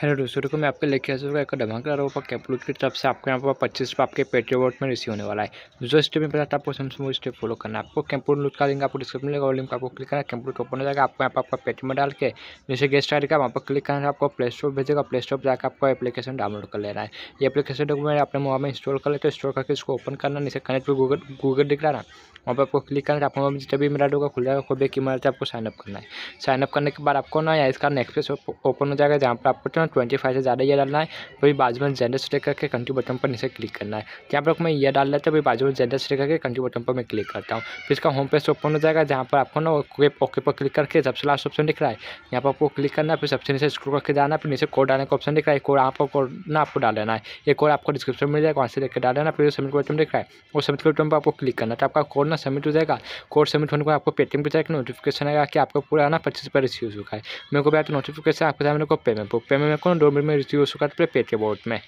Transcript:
hello दोस्तों देखो मैं आपके लेके आ सकता का धमाका रहा हूँ कैपलूट की तरफ से आपको यहाँ पर पच्चीस रुपये आपके पेट्रोल वोट में रिसीव होने वाला है जो स्टेप में पता आपको सबसे वो स्टेप फॉलो करना आपको कैंपूट लूट का लिंक आपको डिस्क्रिप्शन लेगा लिंक आपको क्लिक करना कैंपूट ओपन हो जाएगा आपको यहाँ पर आपका पेटीएम में डाल के जैसे गेस्ट आई का वहाँ पर क्लिक करना आपको प्ले स्टोर भेजेगा प्ले स्टोर जाकर आपको एप्लीकेशन डाउनलोड कर लेना है ये एप्लीकेशन डॉक्यूमेंट अपने मोबाइल में इंस्टॉल कर लेते स्टोर करके इसको ओपन करना नीचे कनेक्ट गूगल गूगल दिख रहा है वहाँ पर आपको क्लिक करना आपको जितने भी मेरा डोगा खुल जाएगा खुद की मदद से आपको साइनअप करना है साइनअप करने के बाद आपको ना या इसका नेक्स्ट पेज ओपन हो जाएगा जहाँ पर आपको ट्वेंटी फाइव से ज़्यादा ये डालना है फिर बाजू में जेंडर स्टे करके कंट्री बटन पर नीचे क्लिक करना है यहाँ पर मैं ये डाल लेता हूँ फिर बाजू में जेंडर स्टे करके कंट्री बटन पर मैं क्लिक करता हूँ फिर इसका होम पेज ओपन हो जाएगा जहाँ पर आपको ना ओके ओके पर क्लिक करके सबसे लास्ट ऑप्शन दिख रहा है यहाँ पर आपको क्लिक करना है फिर सबसे नीचे स्क्रोल करके जाना फिर नीचे कोड डालने का ऑप्शन दिख रहा है कोड आपको कोड ना आपको डाल लेना है ये कोड आपको डिस्क्रिप्शन में मिल जाएगा वहाँ से लेकर डाल लेना फिर सबमिट बटन दिख रहा है वो सबमिट बटन पर आपको क्लिक करना है तो आपका कोड ना सबमिट हो जाएगा कोड सबमिट होने को आपको पेटीएम पर जाएगा नोटिफिकेशन आएगा कि आपका पूरा ना पच्चीस रुपये रिसीव हो चुका है मेरे को बताया तो नोटिफिकेशन आपको सामने को पेमेंट पेमेंट को डोरमेट में रिसीव हो चुका है प्रीपेड के बोर्ड में